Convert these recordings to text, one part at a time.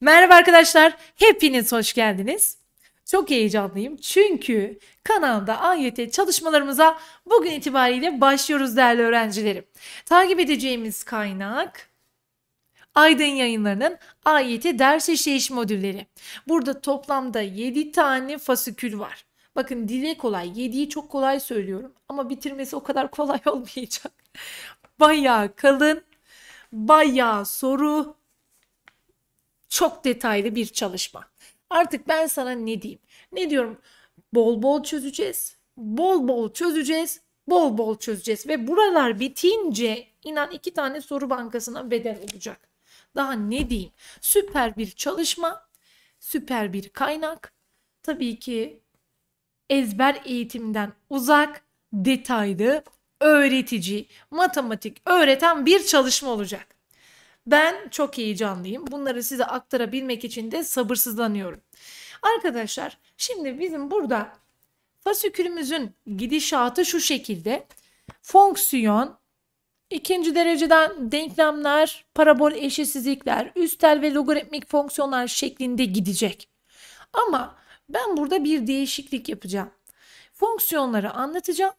Merhaba arkadaşlar, hepiniz hoş geldiniz. Çok heyecanlıyım çünkü kanalda AYT çalışmalarımıza bugün itibariyle başlıyoruz değerli öğrencilerim. Takip edeceğimiz kaynak Aydın yayınlarının AYT ders işleyiş modülleri. Burada toplamda 7 tane fasikül var. Bakın dile kolay, 7'yi çok kolay söylüyorum ama bitirmesi o kadar kolay olmayacak. Bayağı kalın, bayağı soru, çok detaylı bir çalışma. Artık ben sana ne diyeyim? Ne diyorum? Bol bol çözeceğiz. Bol bol çözeceğiz. Bol bol çözeceğiz. Ve buralar bitince inan iki tane soru bankasına bedel olacak. Daha ne diyeyim? Süper bir çalışma, süper bir kaynak. Tabii ki ezber eğitimden uzak, detaylı, öğretici, matematik öğreten bir çalışma olacak. Ben çok heyecanlıyım. Bunları size aktarabilmek için de sabırsızlanıyorum. Arkadaşlar şimdi bizim burada fasikülümüzün gidişatı şu şekilde. Fonksiyon, ikinci dereceden denklemler, parabol eşitsizlikler, üstel ve logaritmik fonksiyonlar şeklinde gidecek. Ama ben burada bir değişiklik yapacağım. Fonksiyonları anlatacağım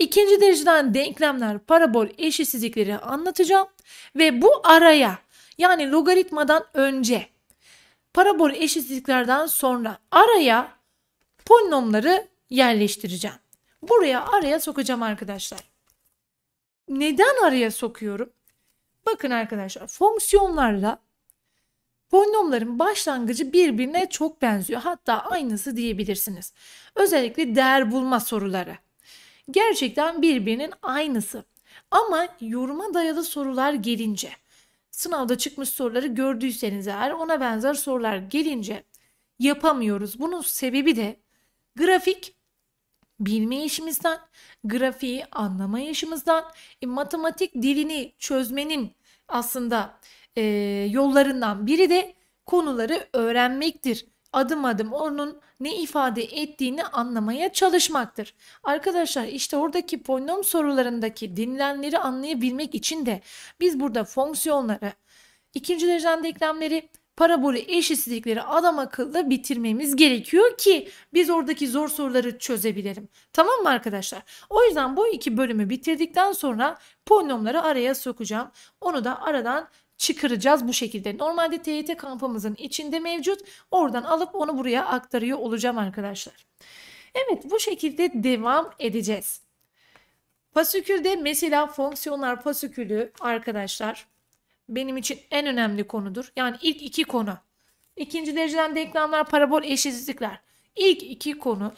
İkinci dereceden denklemler, parabol eşitsizlikleri anlatacağım. Ve bu araya yani logaritmadan önce parabol eşitsizliklerden sonra araya polinomları yerleştireceğim. Buraya araya sokacağım arkadaşlar. Neden araya sokuyorum? Bakın arkadaşlar fonksiyonlarla Polinomların başlangıcı birbirine çok benziyor. Hatta aynısı diyebilirsiniz. Özellikle değer bulma soruları gerçekten birbirinin aynısı. Ama yoruma dayalı sorular gelince, sınavda çıkmış soruları gördüyseniz eğer ona benzer sorular gelince yapamıyoruz. Bunun sebebi de grafik bilme işimizden, grafiği anlama işimizden, e, matematik dilini çözmenin aslında e, yollarından biri de konuları öğrenmektir adım adım onun ne ifade ettiğini anlamaya çalışmaktır. Arkadaşlar işte oradaki polinom sorularındaki dinlenleri anlayabilmek için de biz burada fonksiyonları, ikinci dereceden denklemleri, parabol eşitsizlikleri adam akıllı bitirmemiz gerekiyor ki biz oradaki zor soruları çözebilelim. Tamam mı arkadaşlar? O yüzden bu iki bölümü bitirdikten sonra polinomları araya sokacağım. Onu da aradan çıkaracağız bu şekilde. Normalde TYT kampımızın içinde mevcut. Oradan alıp onu buraya aktarıyor olacağım arkadaşlar. Evet bu şekilde devam edeceğiz. Pasükülde mesela fonksiyonlar pasükülü arkadaşlar benim için en önemli konudur. Yani ilk iki konu. İkinci dereceden denklemler, parabol, eşitsizlikler. İlk iki konu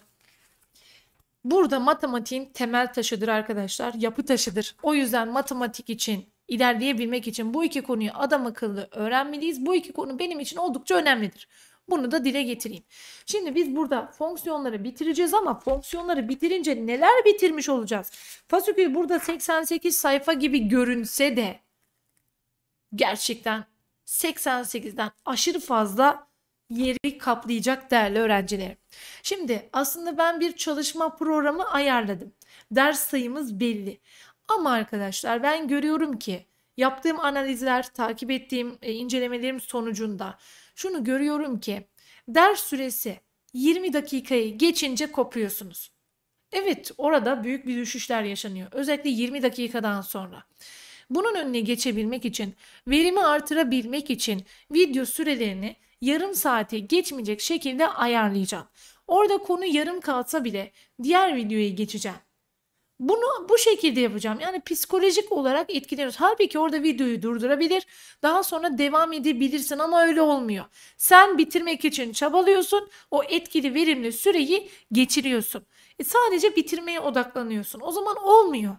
burada matematiğin temel taşıdır arkadaşlar. Yapı taşıdır. O yüzden matematik için ilerleyebilmek için bu iki konuyu adam akıllı öğrenmeliyiz. Bu iki konu benim için oldukça önemlidir. Bunu da dile getireyim. Şimdi biz burada fonksiyonları bitireceğiz ama fonksiyonları bitirince neler bitirmiş olacağız? Fasikül burada 88 sayfa gibi görünse de gerçekten 88'den aşırı fazla yeri kaplayacak değerli öğrencilerim. Şimdi aslında ben bir çalışma programı ayarladım. Ders sayımız belli. Ama arkadaşlar ben görüyorum ki yaptığım analizler, takip ettiğim e, incelemelerim sonucunda şunu görüyorum ki ders süresi 20 dakikayı geçince kopuyorsunuz. Evet orada büyük bir düşüşler yaşanıyor. Özellikle 20 dakikadan sonra. Bunun önüne geçebilmek için, verimi artırabilmek için video sürelerini yarım saate geçmeyecek şekilde ayarlayacağım. Orada konu yarım kalsa bile diğer videoya geçeceğim. Bunu bu şekilde yapacağım. Yani psikolojik olarak etkileniyoruz. Halbuki orada videoyu durdurabilir. Daha sonra devam edebilirsin ama öyle olmuyor. Sen bitirmek için çabalıyorsun. O etkili verimli süreyi geçiriyorsun. E sadece bitirmeye odaklanıyorsun. O zaman olmuyor.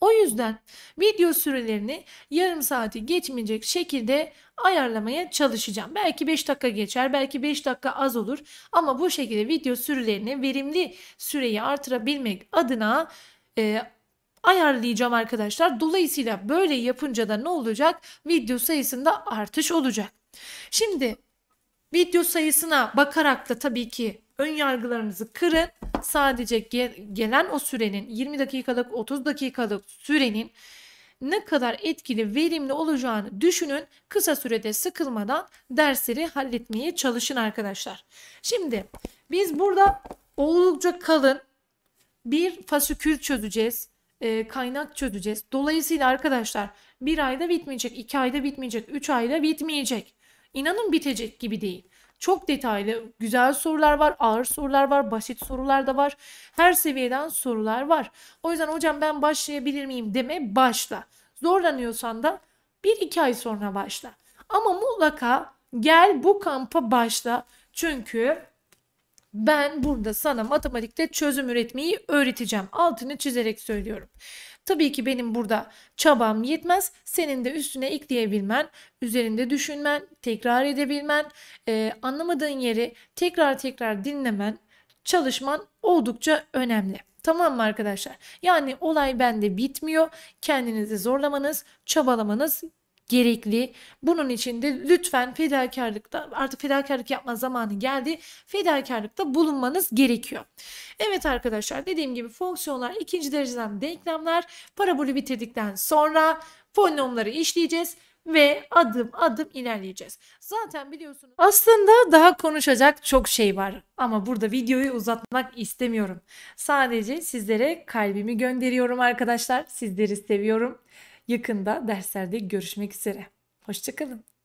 O yüzden video sürelerini yarım saati geçmeyecek şekilde ayarlamaya çalışacağım. Belki 5 dakika geçer, belki 5 dakika az olur ama bu şekilde video sürelerini verimli süreyi artırabilmek adına e, ayarlayacağım arkadaşlar. Dolayısıyla böyle yapınca da ne olacak? Video sayısında artış olacak. Şimdi video sayısına bakarak da tabii ki ön yargılarınızı kırın. Sadece ge- gelen o sürenin 20 dakikalık 30 dakikalık sürenin ne kadar etkili, verimli olacağını düşünün. Kısa sürede sıkılmadan dersleri halletmeye çalışın arkadaşlar. Şimdi biz burada oldukça kalın bir fasikül çözeceğiz. E, kaynak çözeceğiz. Dolayısıyla arkadaşlar bir ayda bitmeyecek, iki ayda bitmeyecek, üç ayda bitmeyecek. İnanın bitecek gibi değil. Çok detaylı, güzel sorular var, ağır sorular var, basit sorular da var. Her seviyeden sorular var. O yüzden hocam ben başlayabilir miyim deme başla. Zorlanıyorsan da bir iki ay sonra başla. Ama mutlaka gel bu kampa başla. Çünkü ben burada sana matematikte çözüm üretmeyi öğreteceğim. Altını çizerek söylüyorum. Tabii ki benim burada çabam yetmez. Senin de üstüne ekleyebilmen, üzerinde düşünmen, tekrar edebilmen, e, anlamadığın yeri tekrar tekrar dinlemen, çalışman oldukça önemli. Tamam mı arkadaşlar? Yani olay bende bitmiyor. Kendinizi zorlamanız, çabalamanız gerekli. Bunun için de lütfen fedakarlıkta artık fedakarlık yapma zamanı geldi. Fedakarlıkta bulunmanız gerekiyor. Evet arkadaşlar dediğim gibi fonksiyonlar ikinci dereceden denklemler. Parabolü bitirdikten sonra polinomları işleyeceğiz ve adım adım ilerleyeceğiz. Zaten biliyorsunuz aslında daha konuşacak çok şey var ama burada videoyu uzatmak istemiyorum. Sadece sizlere kalbimi gönderiyorum arkadaşlar. Sizleri seviyorum. Yakında derslerde görüşmek üzere. Hoşçakalın.